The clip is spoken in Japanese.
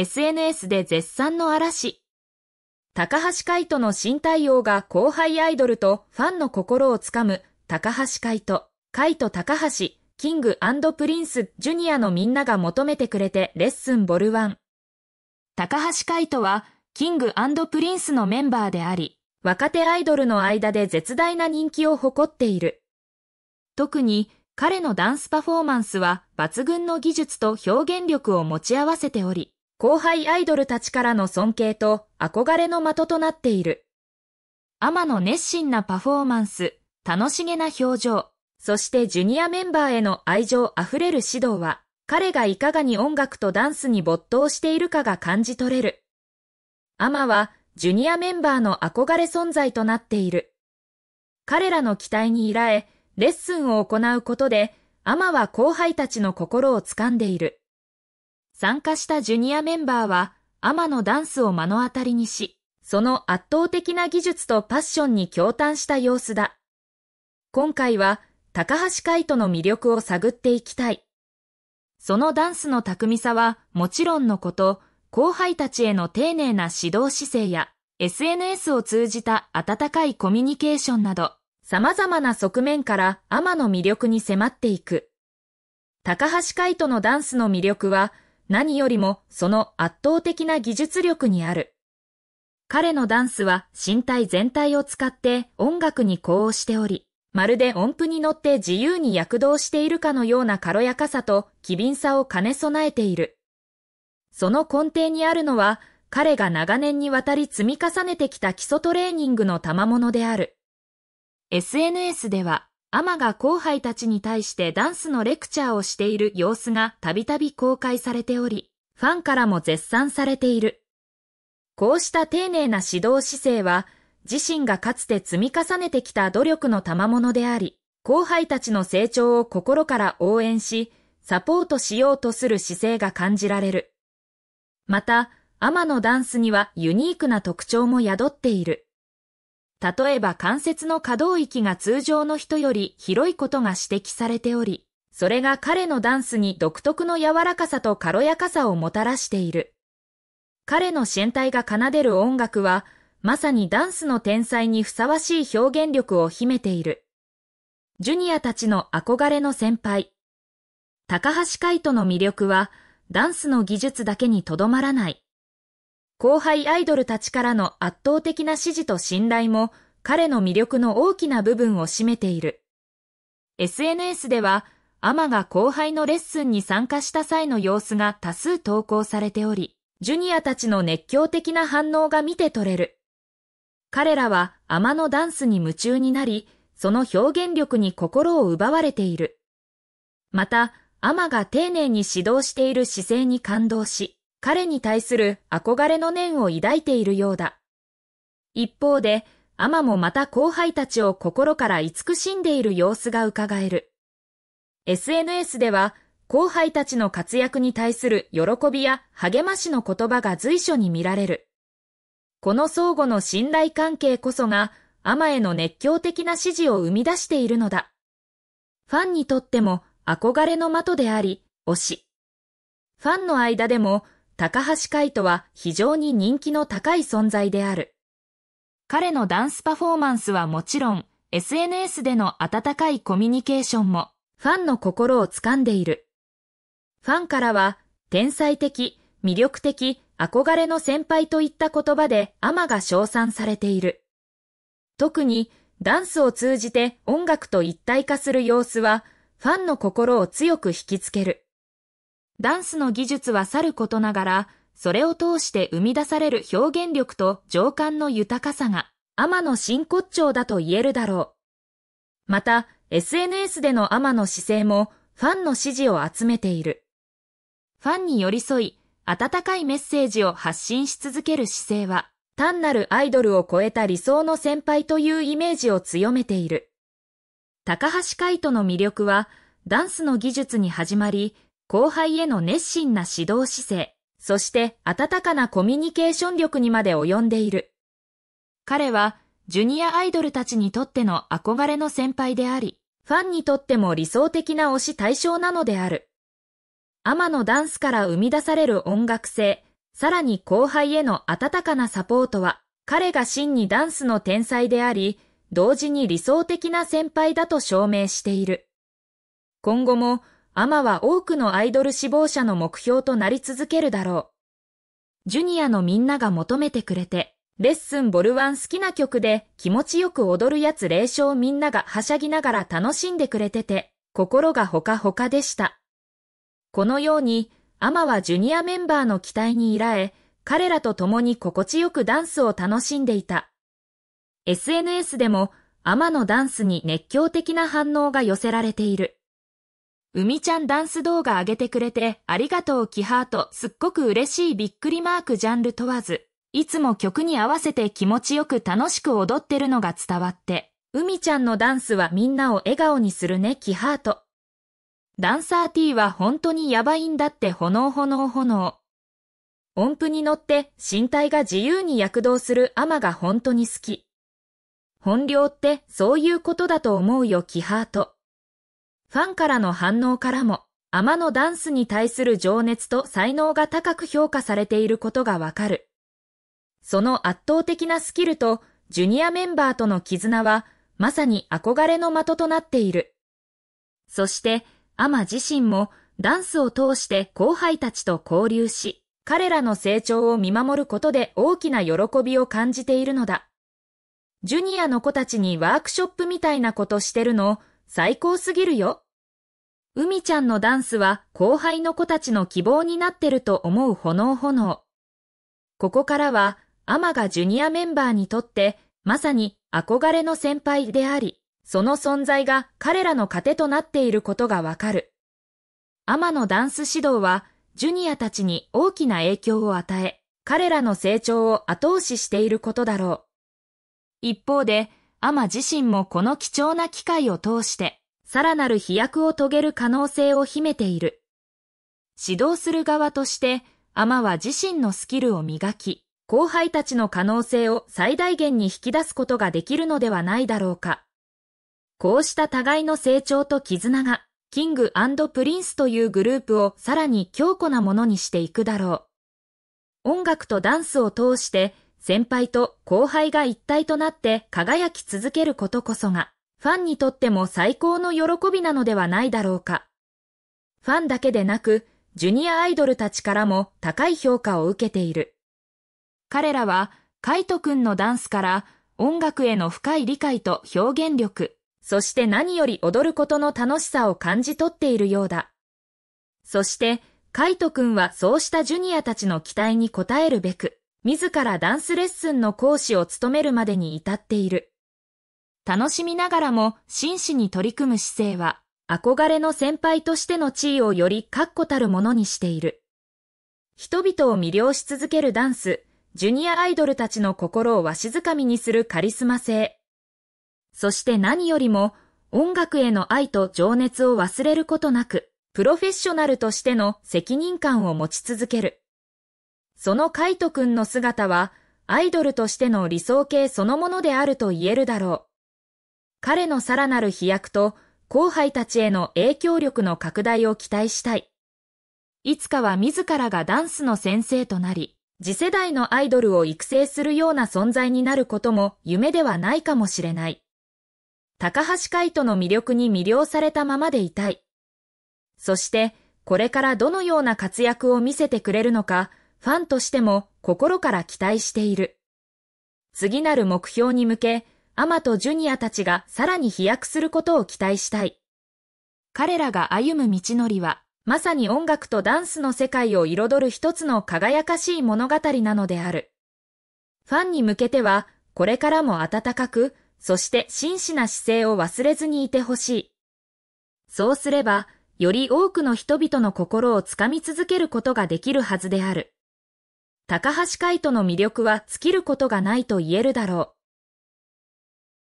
SNS で絶賛の嵐。高橋海人の新対応が後輩アイドルとファンの心をつかむ高橋海人、海人高橋、キングプリンス、ジュニアのみんなが求めてくれてレッスンボルワン。高橋海人はキングプリンスのメンバーであり、若手アイドルの間で絶大な人気を誇っている。特に彼のダンスパフォーマンスは抜群の技術と表現力を持ち合わせており、後輩アイドルたちからの尊敬と憧れの的となっている。アマの熱心なパフォーマンス、楽しげな表情、そしてジュニアメンバーへの愛情あふれる指導は、彼がいかがに音楽とダンスに没頭しているかが感じ取れる。アマは、ジュニアメンバーの憧れ存在となっている。彼らの期待に依頼、レッスンを行うことで、アマは後輩たちの心を掴んでいる。参加したジュニアメンバーは、アマのダンスを目の当たりにし、その圧倒的な技術とパッションに驚嘆した様子だ。今回は、高橋海人の魅力を探っていきたい。そのダンスの巧みさは、もちろんのこと、後輩たちへの丁寧な指導姿勢や、SNS を通じた温かいコミュニケーションなど、様々な側面からアマの魅力に迫っていく。高橋海人のダンスの魅力は、何よりもその圧倒的な技術力にある。彼のダンスは身体全体を使って音楽に呼応しており、まるで音符に乗って自由に躍動しているかのような軽やかさと機敏さを兼ね備えている。その根底にあるのは、彼が長年にわたり積み重ねてきた基礎トレーニングの賜物である。SNS では、アマが後輩たちに対してダンスのレクチャーをしている様子がたびたび公開されており、ファンからも絶賛されている。こうした丁寧な指導姿勢は、自身がかつて積み重ねてきた努力の賜物であり、後輩たちの成長を心から応援し、サポートしようとする姿勢が感じられる。また、アマのダンスにはユニークな特徴も宿っている。例えば関節の可動域が通常の人より広いことが指摘されており、それが彼のダンスに独特の柔らかさと軽やかさをもたらしている。彼の身体が奏でる音楽は、まさにダンスの天才にふさわしい表現力を秘めている。ジュニアたちの憧れの先輩。高橋海人の魅力は、ダンスの技術だけにとどまらない。後輩アイドルたちからの圧倒的な支持と信頼も彼の魅力の大きな部分を占めている。SNS では、アマが後輩のレッスンに参加した際の様子が多数投稿されており、ジュニアたちの熱狂的な反応が見て取れる。彼らはアマのダンスに夢中になり、その表現力に心を奪われている。また、アマが丁寧に指導している姿勢に感動し、彼に対する憧れの念を抱いているようだ。一方で、アマもまた後輩たちを心から慈しんでいる様子が伺える。SNS では、後輩たちの活躍に対する喜びや励ましの言葉が随所に見られる。この相互の信頼関係こそが、アマへの熱狂的な支持を生み出しているのだ。ファンにとっても憧れの的であり、推し。ファンの間でも高橋海人は非常に人気の高い存在である。彼のダンスパフォーマンスはもちろん、SNS での温かいコミュニケーションも、ファンの心を掴んでいる。ファンからは、天才的、魅力的、憧れの先輩といった言葉でアマが称賛されている。特に、ダンスを通じて音楽と一体化する様子は、ファンの心を強く引きつける。ダンスの技術はさることながら、それを通して生み出される表現力と情感の豊かさが、天の真骨頂だと言えるだろう。また、SNS での天の姿勢も、ファンの支持を集めている。ファンに寄り添い、温かいメッセージを発信し続ける姿勢は、単なるアイドルを超えた理想の先輩というイメージを強めている。高橋海人の魅力は、ダンスの技術に始まり、後輩への熱心な指導姿勢、そして温かなコミュニケーション力にまで及んでいる。彼はジュニアアイドルたちにとっての憧れの先輩であり、ファンにとっても理想的な推し対象なのである。天のダンスから生み出される音楽性、さらに後輩への温かなサポートは、彼が真にダンスの天才であり、同時に理想的な先輩だと証明している。今後もアマは多くのアイドル志望者の目標となり続けるだろう。ジュニアのみんなが求めてくれて、レッスンボルワン好きな曲で気持ちよく踊るやつ霊障みんながはしゃぎながら楽しんでくれてて、心がほかほかでした。このように、アマはジュニアメンバーの期待に依頼、彼らと共に心地よくダンスを楽しんでいた。SNS でも、アマのダンスに熱狂的な反応が寄せられている。うみちゃんダンス動画上げてくれてありがとうキハートすっごく嬉しいびっくりマークジャンル問わず、いつも曲に合わせて気持ちよく楽しく踊ってるのが伝わって、うみちゃんのダンスはみんなを笑顔にするねキハート。ダンサー T は本当にやばいんだって炎炎炎。音符に乗って身体が自由に躍動するアマが本当に好き。本領ってそういうことだと思うよキハート。ファンからの反応からも、アマのダンスに対する情熱と才能が高く評価されていることがわかる。その圧倒的なスキルとジュニアメンバーとの絆は、まさに憧れの的となっている。そして、アマ自身もダンスを通して後輩たちと交流し、彼らの成長を見守ることで大きな喜びを感じているのだ。ジュニアの子たちにワークショップみたいなことしてるの、最高すぎるよ。海ちゃんのダンスは後輩の子たちの希望になってると思う炎炎。ここからは、アマがジュニアメンバーにとって、まさに憧れの先輩であり、その存在が彼らの糧となっていることがわかる。アマのダンス指導は、ジュニアたちに大きな影響を与え、彼らの成長を後押ししていることだろう。一方で、アマ自身もこの貴重な機会を通して、さらなる飛躍を遂げる可能性を秘めている。指導する側として、アマは自身のスキルを磨き、後輩たちの可能性を最大限に引き出すことができるのではないだろうか。こうした互いの成長と絆が、キングプリンスというグループをさらに強固なものにしていくだろう。音楽とダンスを通して、先輩と後輩が一体となって輝き続けることこそが、ファンにとっても最高の喜びなのではないだろうか。ファンだけでなく、ジュニアアイドルたちからも高い評価を受けている。彼らは、カイトくんのダンスから音楽への深い理解と表現力、そして何より踊ることの楽しさを感じ取っているようだ。そして、カイトくんはそうしたジュニアたちの期待に応えるべく、自らダンスレッスンの講師を務めるまでに至っている。楽しみながらも真摯に取り組む姿勢は、憧れの先輩としての地位をより確固たるものにしている。人々を魅了し続けるダンス、ジュニアアイドルたちの心をわしづかみにするカリスマ性。そして何よりも、音楽への愛と情熱を忘れることなく、プロフェッショナルとしての責任感を持ち続ける。そのカイト君の姿は、アイドルとしての理想形そのものであると言えるだろう。彼のさらなる飛躍と、後輩たちへの影響力の拡大を期待したい。いつかは自らがダンスの先生となり、次世代のアイドルを育成するような存在になることも夢ではないかもしれない。高橋海人の魅力に魅了されたままでいたい。そして、これからどのような活躍を見せてくれるのか、ファンとしても心から期待している。次なる目標に向け、アマとジュニアたちがさらに飛躍することを期待したい。彼らが歩む道のりは、まさに音楽とダンスの世界を彩る一つの輝かしい物語なのである。ファンに向けては、これからも温かく、そして真摯な姿勢を忘れずにいてほしい。そうすれば、より多くの人々の心をつかみ続けることができるはずである。高橋海人の魅力は尽きることがないと言えるだろう。